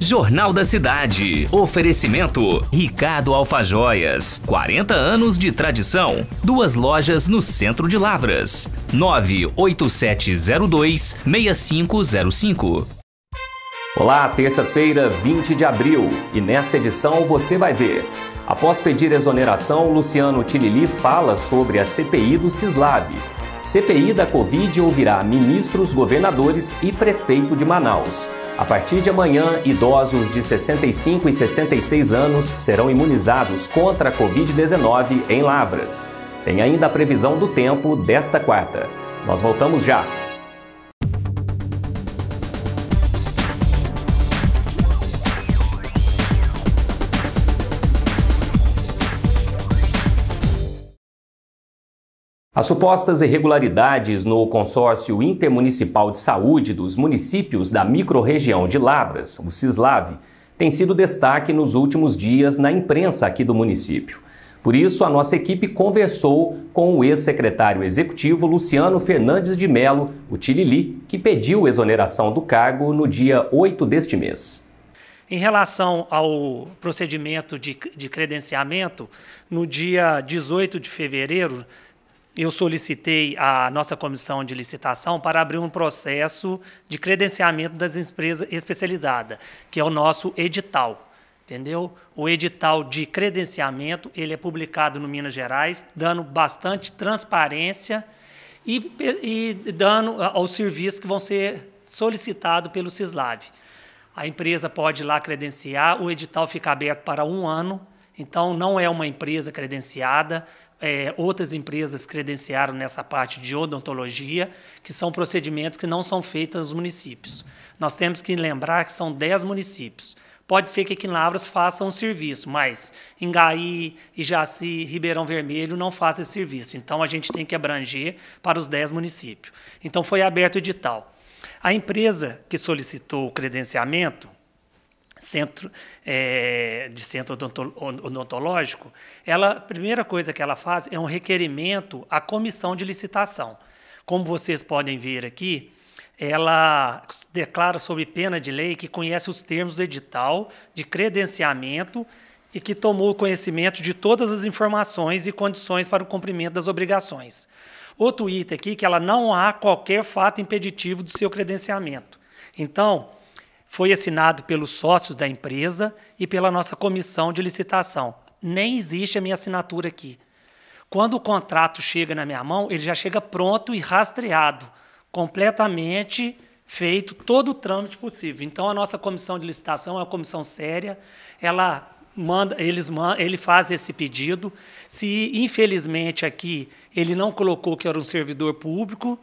Jornal da Cidade. Oferecimento Ricardo Alfajoias. 40 anos de tradição. Duas lojas no centro de Lavras. 98702 6505. Olá, terça-feira, 20 de abril, e nesta edição você vai ver. Após pedir exoneração, Luciano Tilili fala sobre a CPI do Cislav. CPI da Covid ouvirá ministros, governadores e prefeito de Manaus. A partir de amanhã, idosos de 65 e 66 anos serão imunizados contra a Covid-19 em Lavras. Tem ainda a previsão do tempo desta quarta. Nós voltamos já. As supostas irregularidades no Consórcio Intermunicipal de Saúde dos municípios da microrregião de Lavras, o CISLAV, têm sido destaque nos últimos dias na imprensa aqui do município. Por isso, a nossa equipe conversou com o ex-secretário executivo Luciano Fernandes de Melo, o Tilili, que pediu exoneração do cargo no dia 8 deste mês. Em relação ao procedimento de, de credenciamento, no dia 18 de fevereiro, eu solicitei a nossa comissão de licitação para abrir um processo de credenciamento das empresas especializadas, que é o nosso edital. Entendeu? O edital de credenciamento ele é publicado no Minas Gerais, dando bastante transparência e, e dando ah, aos serviços que vão ser solicitados pelo Cislav. A empresa pode ir lá credenciar, o edital fica aberto para um ano, então não é uma empresa credenciada, é, outras empresas credenciaram nessa parte de odontologia, que são procedimentos que não são feitos nos municípios. Nós temos que lembrar que são 10 municípios. Pode ser que aqui em Lavras faça um serviço, mas Ingaí, Ijaci, Ribeirão Vermelho não fazem esse serviço. Então, a gente tem que abranger para os 10 municípios. Então, foi aberto o edital. A empresa que solicitou o credenciamento, centro é, de centro odontológico, ela, a primeira coisa que ela faz é um requerimento à comissão de licitação. Como vocês podem ver aqui, ela declara sob pena de lei que conhece os termos do edital de credenciamento e que tomou conhecimento de todas as informações e condições para o cumprimento das obrigações. Outro item aqui que ela não há qualquer fato impeditivo do seu credenciamento. Então, foi assinado pelos sócios da empresa e pela nossa comissão de licitação. Nem existe a minha assinatura aqui. Quando o contrato chega na minha mão, ele já chega pronto e rastreado, completamente feito todo o trâmite possível. Então a nossa comissão de licitação é uma comissão séria, ela manda, eles ele faz esse pedido. Se infelizmente aqui ele não colocou que era um servidor público,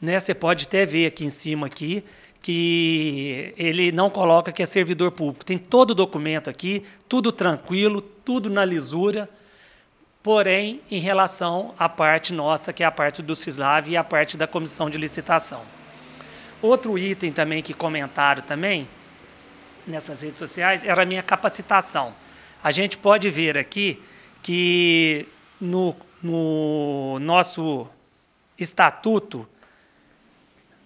né? Você pode até ver aqui em cima aqui, que ele não coloca que é servidor público. Tem todo o documento aqui, tudo tranquilo, tudo na lisura, porém, em relação à parte nossa, que é a parte do CISLAV e a parte da comissão de licitação. Outro item também que comentaram também nessas redes sociais era a minha capacitação. A gente pode ver aqui que no, no nosso estatuto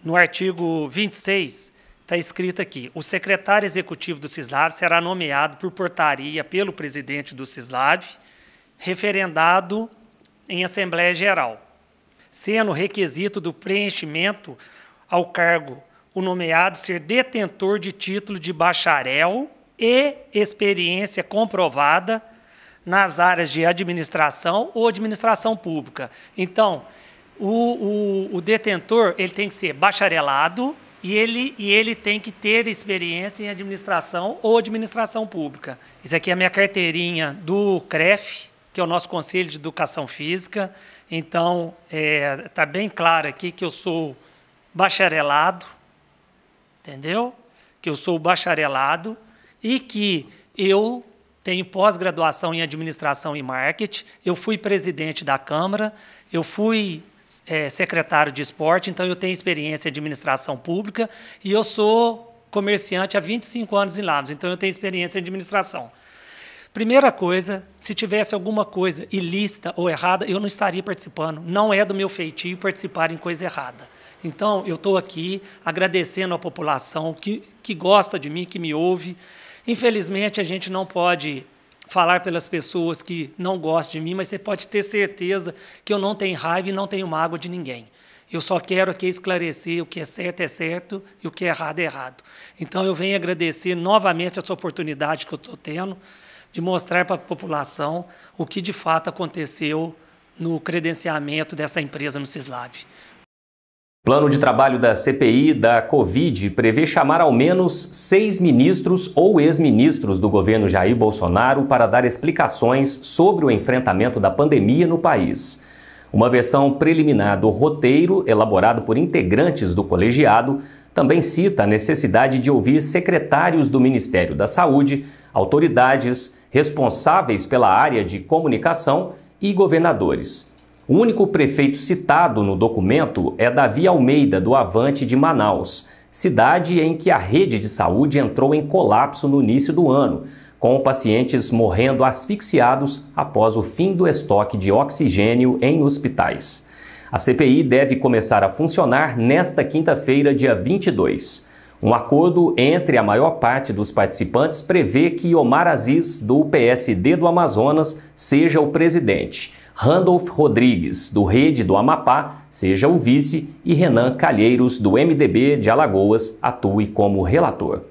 no artigo 26, está escrito aqui: o secretário executivo do CISLAV será nomeado por portaria pelo presidente do CISLAV, referendado em Assembleia Geral, sendo requisito do preenchimento ao cargo o nomeado ser detentor de título de bacharel e experiência comprovada nas áreas de administração ou administração pública. Então, o, o, o detentor ele tem que ser bacharelado e ele, e ele tem que ter experiência em administração ou administração pública. Isso aqui é a minha carteirinha do CREF, que é o nosso Conselho de Educação Física. Então, está é, tá bem claro aqui que eu sou bacharelado, entendeu? Que eu sou bacharelado e que eu tenho pós-graduação em administração e marketing, eu fui presidente da Câmara, eu fui é, secretário de esporte, então eu tenho experiência em administração pública e eu sou comerciante há 25 anos em Lagos, então eu tenho experiência em administração. Primeira coisa, se tivesse alguma coisa ilícita ou errada, eu não estaria participando. Não é do meu feitio participar em coisa errada. Então, eu estou aqui agradecendo à população que, que gosta de mim, que me ouve. Infelizmente, a gente não pode falar pelas pessoas que não gostam de mim, mas você pode ter certeza que eu não tenho raiva e não tenho mágoa de ninguém. Eu só quero aqui esclarecer o que é certo é certo e o que é errado é errado. Então eu venho agradecer novamente essa oportunidade que eu estou tendo de mostrar para a população o que de fato aconteceu no credenciamento dessa empresa no Cislav. Plano de trabalho da CPI da Covid prevê chamar ao menos seis ministros ou ex-ministros do governo Jair Bolsonaro para dar explicações sobre o enfrentamento da pandemia no país. Uma versão preliminar do roteiro, elaborado por integrantes do colegiado, também cita a necessidade de ouvir secretários do Ministério da Saúde, autoridades responsáveis pela área de comunicação e governadores. O único prefeito citado no documento é Davi Almeida, do Avante de Manaus, cidade em que a rede de saúde entrou em colapso no início do ano, com pacientes morrendo asfixiados após o fim do estoque de oxigênio em hospitais. A CPI deve começar a funcionar nesta quinta-feira, dia 22. Um acordo entre a maior parte dos participantes prevê que Omar Aziz, do PSD do Amazonas, seja o presidente. Randolph Rodrigues, do Rede do Amapá, seja o vice e Renan Calheiros, do MDB de Alagoas, atue como relator.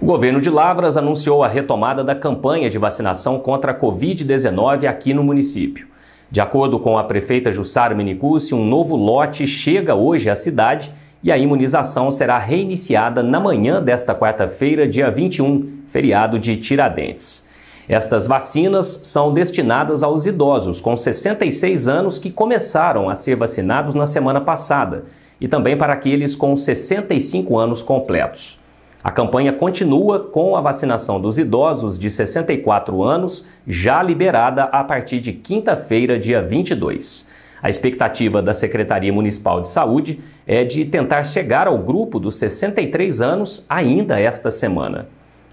O governo de Lavras anunciou a retomada da campanha de vacinação contra a Covid-19 aqui no município. De acordo com a prefeita Jussara Minicucci, um novo lote chega hoje à cidade e a imunização será reiniciada na manhã desta quarta-feira, dia 21, feriado de Tiradentes. Estas vacinas são destinadas aos idosos com 66 anos que começaram a ser vacinados na semana passada e também para aqueles com 65 anos completos. A campanha continua com a vacinação dos idosos de 64 anos, já liberada a partir de quinta-feira, dia 22. A expectativa da Secretaria Municipal de Saúde é de tentar chegar ao grupo dos 63 anos ainda esta semana.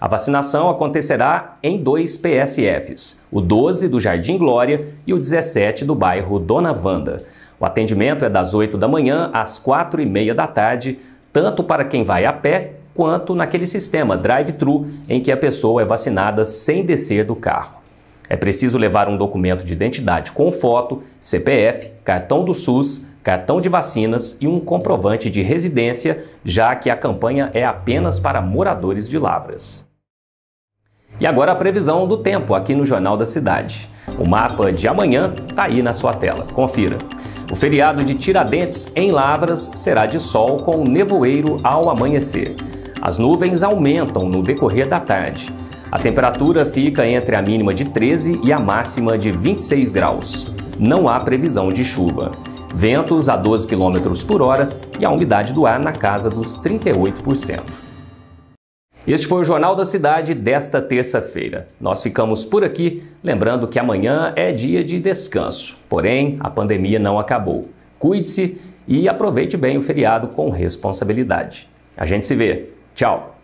A vacinação acontecerá em dois PSFs, o 12 do Jardim Glória e o 17 do bairro Dona Vanda. O atendimento é das 8 da manhã às 4 e meia da tarde, tanto para quem vai a pé quanto naquele sistema drive-thru em que a pessoa é vacinada sem descer do carro. É preciso levar um documento de identidade com foto, CPF, cartão do SUS, cartão de vacinas e um comprovante de residência, já que a campanha é apenas para moradores de Lavras. E agora a previsão do tempo aqui no Jornal da Cidade. O mapa de amanhã está aí na sua tela. Confira. O feriado de Tiradentes em Lavras será de sol com nevoeiro ao amanhecer. As nuvens aumentam no decorrer da tarde. A temperatura fica entre a mínima de 13 e a máxima de 26 graus. Não há previsão de chuva. Ventos a 12 km por hora e a umidade do ar na casa dos 38%. Este foi o Jornal da Cidade desta terça-feira. Nós ficamos por aqui, lembrando que amanhã é dia de descanso. Porém, a pandemia não acabou. Cuide-se e aproveite bem o feriado com responsabilidade. A gente se vê. Tchau!